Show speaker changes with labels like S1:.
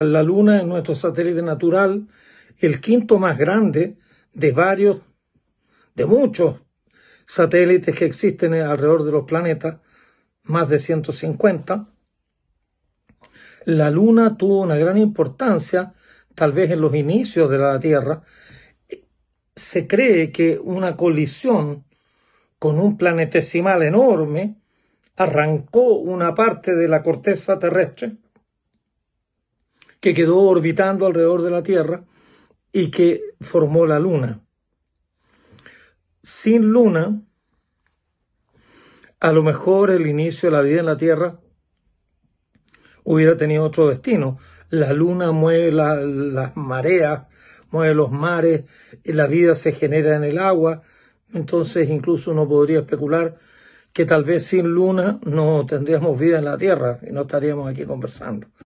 S1: La Luna es nuestro satélite natural, el quinto más grande de varios, de muchos satélites que existen alrededor de los planetas, más de 150. La Luna tuvo una gran importancia, tal vez en los inicios de la Tierra. Se cree que una colisión con un planetesimal enorme arrancó una parte de la corteza terrestre que quedó orbitando alrededor de la Tierra y que formó la Luna. Sin Luna, a lo mejor el inicio de la vida en la Tierra hubiera tenido otro destino. La Luna mueve las mareas, mueve los mares, y la vida se genera en el agua. Entonces incluso uno podría especular que tal vez sin Luna no tendríamos vida en la Tierra y no estaríamos aquí conversando.